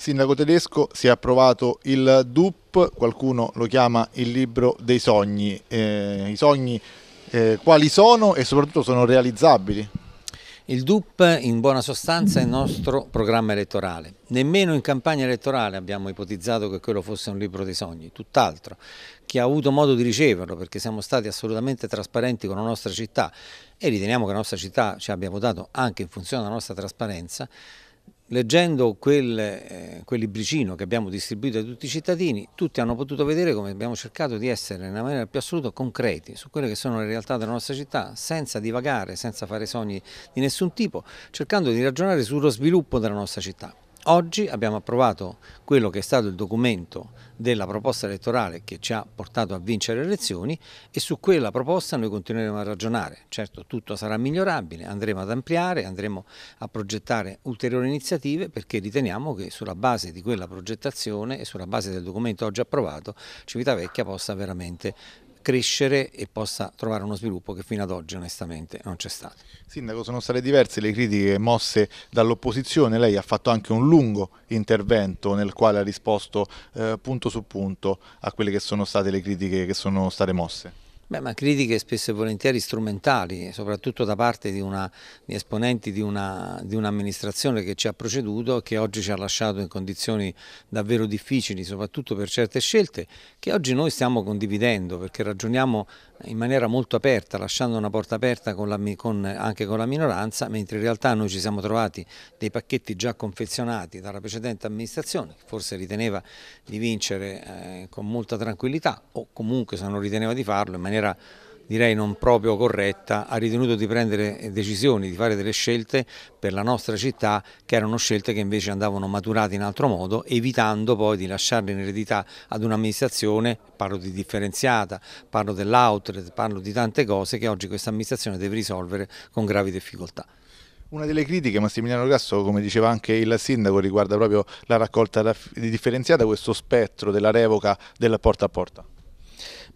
sindaco tedesco si è approvato il DUP, qualcuno lo chiama il libro dei sogni. Eh, I sogni eh, quali sono e soprattutto sono realizzabili? Il DUP in buona sostanza è il nostro programma elettorale. Nemmeno in campagna elettorale abbiamo ipotizzato che quello fosse un libro dei sogni, tutt'altro. Chi ha avuto modo di riceverlo perché siamo stati assolutamente trasparenti con la nostra città e riteniamo che la nostra città ci abbia votato anche in funzione della nostra trasparenza, leggendo quel, eh, quel, libricino che abbiamo distribuito a tutti i cittadini, tutti hanno potuto vedere come abbiamo cercato di essere nella maniera più assoluta concreti su quelle che sono le realtà della nostra città, senza divagare, senza fare sogni di nessun tipo, cercando di ragionare sullo sviluppo della nostra città. Oggi abbiamo approvato quello che è stato il documento della proposta elettorale che ci ha portato a vincere le elezioni e su quella proposta noi continueremo a ragionare. Certo tutto sarà migliorabile, andremo ad ampliare, andremo a progettare ulteriori iniziative perché riteniamo che sulla base di quella progettazione e sulla base del documento oggi approvato Civitavecchia possa veramente crescere e possa trovare uno sviluppo che fino ad oggi onestamente non c'è stato. Sindaco, sono state diverse le critiche mosse dall'opposizione, lei ha fatto anche un lungo intervento nel quale ha risposto eh, punto su punto a quelle che sono state le critiche che sono state mosse. Beh, ma critiche spesso e volentieri strumentali, soprattutto da parte di, una, di esponenti di, un'amministrazione un che ci ha proceduto e che oggi ci ha lasciato in condizioni davvero difficili, soprattutto per certe scelte che oggi noi stiamo condividendo perché ragioniamo in maniera molto aperta, lasciando una porta aperta con la, con, anche con la minoranza, mentre in realtà noi ci siamo trovati dei pacchetti già confezionati dalla precedente amministrazione, che forse riteneva di vincere eh, con molta tranquillità o comunque se non riteneva di farlo in maniera maniera direi non proprio corretta, ha ritenuto di prendere decisioni, di fare delle scelte per la nostra città che erano scelte che invece andavano maturate in altro modo, evitando poi di lasciarle in eredità ad un'amministrazione, parlo di differenziata, parlo dell'outlet, parlo di tante cose che oggi questa amministrazione deve risolvere con gravi difficoltà. Una delle critiche, Massimiliano Grasso, come diceva anche il sindaco, riguarda proprio la raccolta differenziata, questo spettro della revoca della porta a porta.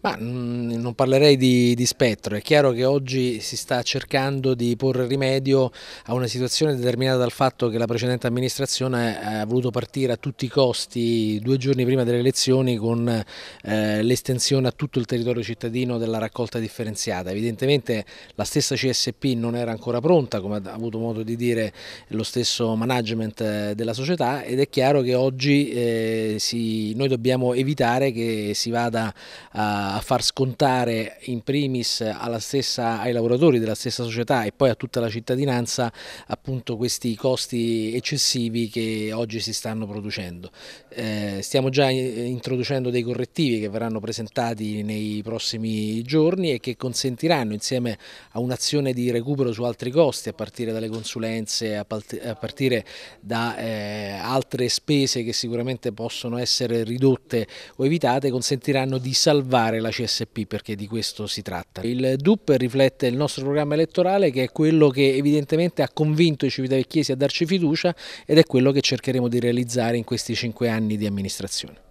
Ma mm, non parlerei di, di, spettro, è chiaro che oggi si sta cercando di porre rimedio a una situazione determinata dal fatto che la precedente amministrazione eh, ha voluto partire a tutti i costi due giorni prima delle elezioni con eh, l'estensione a tutto il territorio cittadino della raccolta differenziata. Evidentemente la stessa CSP non era ancora pronta, come ha avuto modo di dire lo stesso management eh, della società ed è chiaro che oggi eh, si, noi dobbiamo evitare che si vada a far scontare in primis stessa, ai lavoratori della stessa società e poi a tutta la cittadinanza appunto questi costi eccessivi che oggi si stanno producendo. Eh, stiamo già introducendo dei correttivi che verranno presentati nei prossimi giorni e che consentiranno insieme a un'azione di recupero su altri costi a partire dalle consulenze, a, partire da eh, altre spese che sicuramente possono essere ridotte o evitate, consentiranno di salvare cambiare la CSP perché di questo si tratta. Il DUP riflette il nostro programma elettorale che è quello che evidentemente ha convinto i civitavecchiesi a darci fiducia ed è quello che cercheremo di realizzare in questi cinque anni di amministrazione.